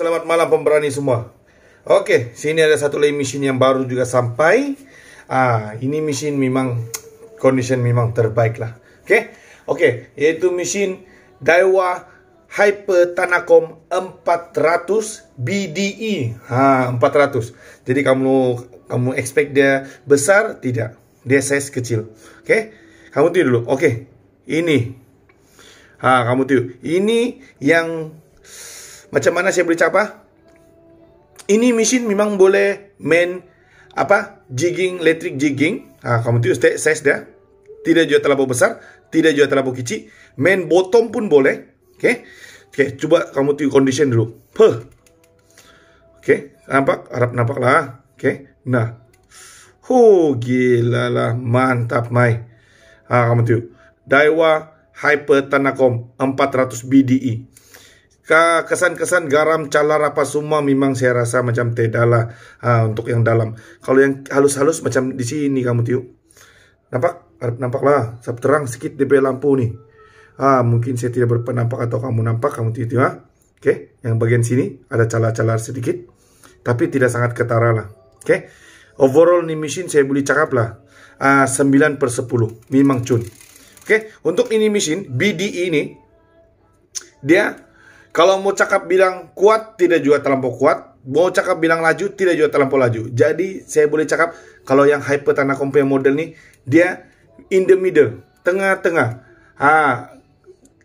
Selamat malam pemberani semua. Oke, sini ada satu lagi mesin yang baru juga sampai. Ah, ini mesin memang condition memang terbaik lah. Oke. Oke, yaitu mesin Daiwa Hyper Tanakom 400 BDE. Ha, 400. Jadi kamu kamu expect dia besar? Tidak. Dia size kecil. Oke. Kamu tiru dulu. Oke. Ini. Ha, kamu tiru. Ini yang Macam mana saya boleh cakap? Ini mesin memang boleh main apa jigging, electric jigging. Ha, ah, kamu tu size dia. Tidak juga terlalu besar, tidak juga terlalu kecil. Main bottom pun boleh. Okay. Okay, cuba kamu tu condition dulu. Puh. Okay, nampak? Harap nampak lah. Okay, nah. Huh, gila lah. Mantap, Mai. Ha, ah, kamu tu. Daiwa Hyper Tanacom 400 BDI e kesan-kesan garam calar apa semua memang saya rasa macam tedalah ha, untuk yang dalam. Kalau yang halus-halus macam di sini kamu tiup. Nampak? Nampaklah. lah terang sedikit di lampu nih. Ah, mungkin saya tidak berpenampak atau kamu nampak, kamu tiup tiup. Oke, okay? yang bagian sini ada calar-calar sedikit. Tapi tidak sangat ketara lah. Oke. Okay? Overall ni mesin saya boleh cakap lah. Uh, 9 per 10. Memang cun. Oke, okay? untuk ini mesin bdi ini e dia kalau mau cakap bilang kuat, tidak juga terlampau kuat. Mau cakap bilang laju, tidak juga terlampau laju. Jadi saya boleh cakap kalau yang hyper tanah yang model ini dia in the middle, tengah-tengah. Ah,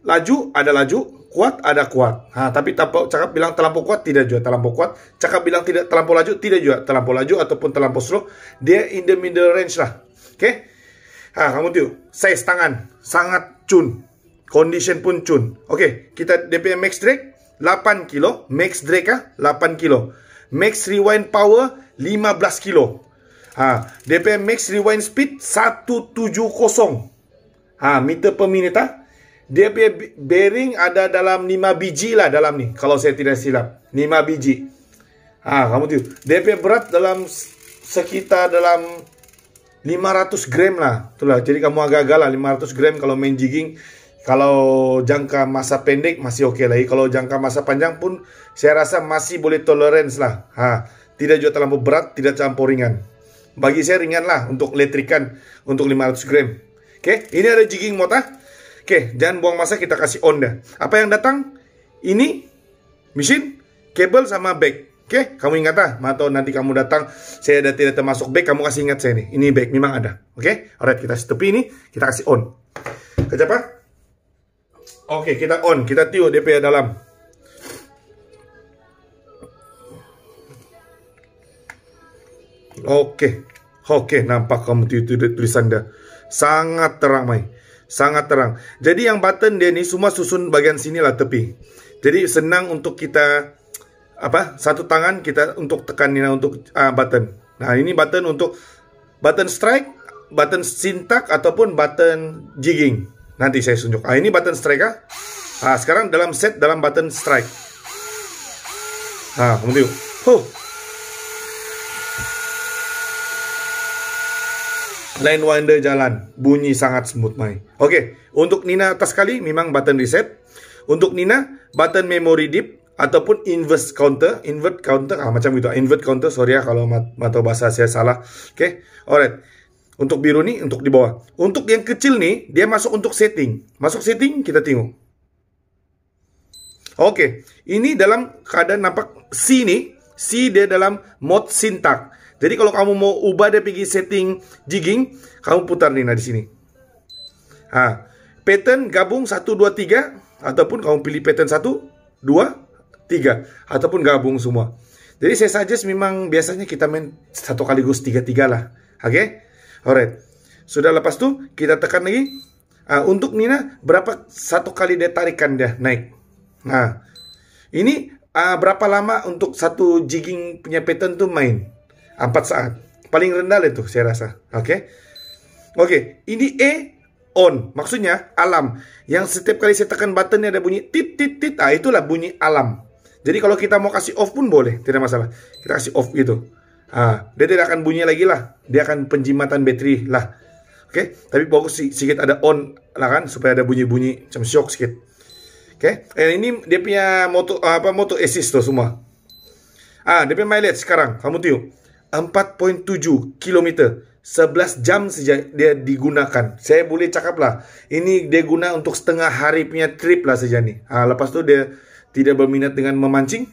laju ada laju, kuat ada kuat. Ha, tapi cakap bilang terlampau kuat, tidak juga terlampau kuat. Cakap bilang tidak terlampau laju, tidak juga terlampau laju ataupun terlampau slow. Dia in the middle range lah. Oke? Okay? Ah, kamu tuh, size tangan sangat cun Condition pun cun Okey, kita dia max drag 8 kilo Max drag ah 8 kilo Max rewind power 15 kilo Ha, dia max rewind speed 170 Ha, meter per minit ah. Dia bearing ada dalam 5 biji lah dalam ni Kalau saya tidak silap 5 biji Ha, kamu tu Dia berat dalam sekitar dalam 500 gram lah Itulah, jadi kamu agak-agak lah 500 gram kalau main jigging Kalau jangka masa pendek masih oke okay lagi. Ya, kalau jangka masa panjang pun saya rasa masih boleh tolerance lah. Ha, tidak juga terlalu berat, tidak campur ringan. Bagi saya ringan lah untuk elektrikan untuk 500 gram. Oke, okay, ini ada jigging mota. Oke, okay, jangan buang masa kita kasih on dah. Apa yang datang? Ini mesin, kabel sama bag. Oke, okay? kamu ingat ah, atau nanti kamu datang, saya ada tidak termasuk back, kamu kasih ingat saya nih. Ini back memang ada. Oke, okay? alright kita stop ini, kita kasih on. Kejap apa? Ah. Okey, kita on. Kita tiup dia punya dalam. Okey. Okey, nampak kamu tulisan dia. Sangat terang, Mai. Sangat terang. Jadi yang button dia ni semua susun bagian sini lah tepi. Jadi senang untuk kita apa? Satu tangan kita untuk tekan ini untuk uh, button. Nah, ini button untuk button strike, button sintak ataupun button jigging. Nanti saya tunjuk. Ah ini button strike ah. Ah sekarang dalam set dalam button strike. Ah kemudian, huh. Line winder jalan, bunyi sangat smooth mai. Oke, okay. untuk Nina atas kali memang button reset. Untuk Nina button memory deep ataupun inverse counter, invert counter ah macam gitu, invert counter sorry ya kalau mat, atau bahasa saya salah. Oke. Okay. Alright. Untuk biru nih untuk di bawah. Untuk yang kecil nih dia masuk untuk setting. Masuk setting kita tengok. Oke, ini dalam keadaan nampak C nih. C dia dalam mode sintak. Jadi kalau kamu mau ubah dia pergi setting jigging, kamu putar nih nah di sini. Ha, pattern gabung 1 2 3 ataupun kamu pilih pattern 1 2 3 ataupun gabung semua. Jadi saya suggest memang biasanya kita main satu kali gus tiga-tiga lah. Oke? Okay? Alright. Sudah lepas tuh kita tekan lagi. Uh, untuk Nina berapa satu kali dia tarikan dia naik. Nah, ini uh, berapa lama untuk satu jigging punya pattern tuh main? 4 ah, saat. Paling rendah itu saya rasa. Oke. Okay? Oke, okay. ini E on. Maksudnya alam. Yang setiap kali saya tekan buttonnya ada bunyi tit tit tit. Ah, itulah bunyi alam. Jadi kalau kita mau kasih off pun boleh, tidak masalah. Kita kasih off gitu. Ah, dia tidak akan bunyi lagi lah. Dia akan penjimatan bateri lah. Oke, okay? tapi fokus sedikit ada on lah kan supaya ada bunyi-bunyi macam shock sedikit. Oke, okay? eh, ini dia punya moto apa moto assist tuh semua. Ah, dia punya mileage sekarang kamu tiup 4.7 km 11 jam sejak dia digunakan. Saya boleh cakap lah, ini dia guna untuk setengah hari punya trip lah saja Ah, lepas tu dia tidak berminat dengan memancing,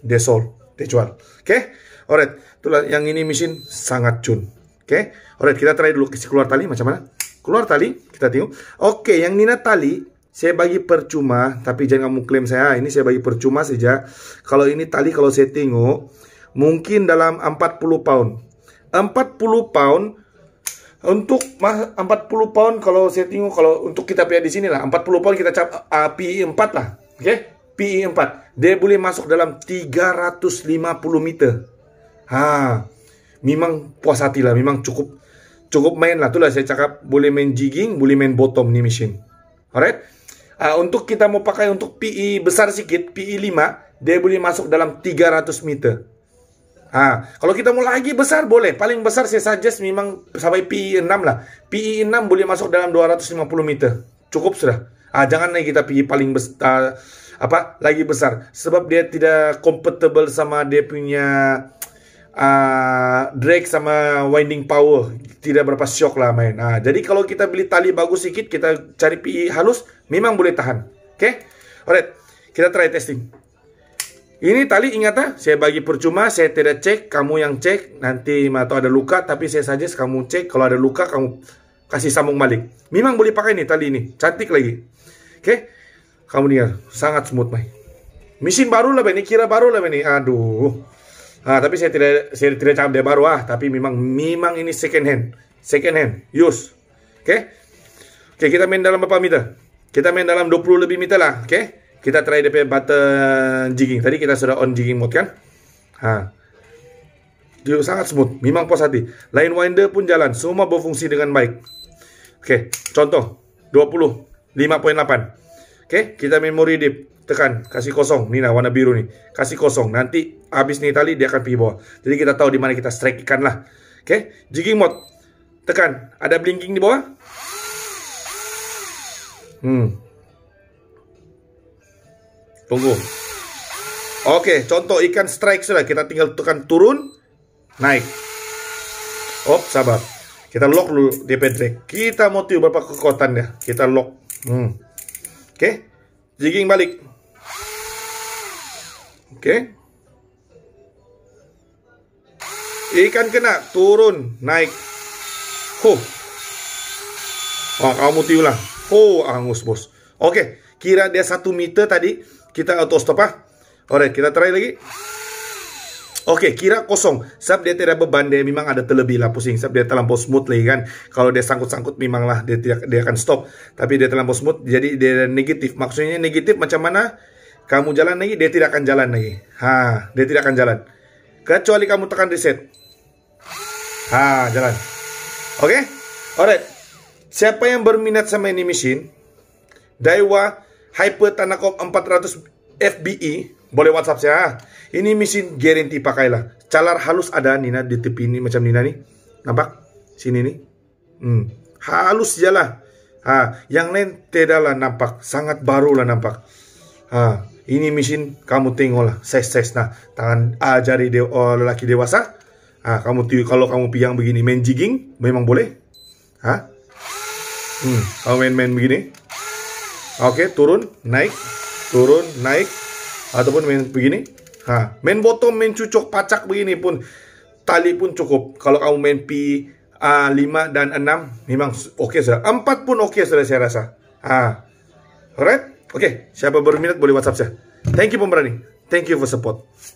dia sold, dia jual. Oke. Okay? Alright, itulah yang ini mesin sangat cun. Oke, okay? alright kita try dulu keluar tali macam mana? Keluar tali, kita tengok. Oke, okay, yang Nina tali saya bagi percuma, tapi jangan kamu klaim saya, ah, ini saya bagi percuma saja. Kalau ini tali kalau saya tengok, mungkin dalam 40 pound. 40 pound untuk 40 pound kalau saya tengok kalau untuk kita pihak di sini lah 40 pound kita cap uh, PI 4 lah. Oke? Okay? PI 4. Dia boleh masuk dalam 350 meter. Ha, memang puas hati lah, memang cukup cukup main lah. lah saya cakap boleh main jigging, boleh main bottom ni mesin. Alright? Uh, untuk kita mau pakai untuk pi e besar sikit, pi e 5, dia boleh masuk dalam 300 meter. Ha, kalau kita mau lagi besar boleh. Paling besar saya suggest memang sampai pi 6 e lah. pi 6 boleh masuk dalam 250 meter. Cukup sudah. Ah jangan naik kita pi paling besar uh, apa lagi besar sebab dia tidak compatible sama dia punya Ah, Drake sama Winding Power tidak berapa shock lah main. Nah, jadi kalau kita beli tali bagus sedikit, kita cari PI halus, memang boleh tahan. Oke? Okay? Alright, kita try testing. Ini tali ingat ah, saya bagi percuma, saya tidak cek, kamu yang cek, nanti atau ada luka, tapi saya saja, kamu cek, kalau ada luka kamu kasih sambung balik. Memang boleh pakai nih tali ini, cantik lagi. Oke, okay? kamu dengar, sangat smooth main. Mesin baru lah ini, kira baru lah ini, aduh. Ha, tapi saya tidak saya tidak cakap dia baru ah, tapi memang memang ini second hand. Second hand, use. Okey. Okay kita main dalam berapa meter? Kita main dalam 20 lebih meter lah, okay? Kita try dia punya button jigging. Tadi kita sudah on jigging mode kan? Ha. Dia sangat smooth, memang puas hati. Line winder pun jalan, semua berfungsi dengan baik. Okay, contoh 20 5.8. Okey, kita memory dip. tekan kasih kosong nih nah warna biru nih kasih kosong nanti abis nih tali dia akan pergi bawah jadi kita tahu di mana kita strike ikan lah oke okay? jigging mode tekan ada blinking di bawah hmm tunggu oke okay, contoh ikan strike sudah kita tinggal tekan turun naik oh sabar kita lock dulu DP drag kita mau tiup berapa ya kita lock hmm oke okay? jigging balik Okey. Ikan kena turun naik. Ho. oh kamu tiulah lah. Ho angus bos. Okey, kira dia 1 meter tadi kita auto stop ah. Alright, kita try lagi. Okey, kira kosong. Sebab dia tidak beban, dia memang ada terlebih lah pusing. Sebab dia terlampau smooth lagi kan. Kalau dia sangkut-sangkut memang lah dia, tidak dia akan stop. Tapi dia terlampau smooth, jadi dia negatif. Maksudnya negatif macam mana? Kamu jalan lagi, dia tidak akan jalan lagi. Ha, dia tidak akan jalan. Kecuali kamu tekan reset. Ha, jalan. Oke? Okay? Alright. Siapa yang berminat sama ini mesin? Daiwa Hyper Tanakop 400 FBE boleh WhatsApp saya. ini mesin garanti pakailah. Calar halus ada Nina di tepi ini macam Nina nih. Nampak? Sini nih. Hmm. Halus jalah. Ha, yang lain tidaklah nampak, sangat baru lah nampak. Ha ini mesin kamu tengoklah ses-ses nah tangan ajari ah, jari de oh, lelaki dewasa ah kamu tiu kalau kamu piang begini main jigging memang boleh ah hmm, kamu main-main begini oke okay, turun naik turun naik ataupun main begini ha main botom, main cucuk pacak begini pun tali pun cukup kalau kamu main pi uh, 5 dan 6 memang oke okay, sudah 4 pun oke okay, sudah saya rasa ha red Oke, okay, siapa berminat boleh WhatsApp saya. Thank you pemberani. Thank you for support.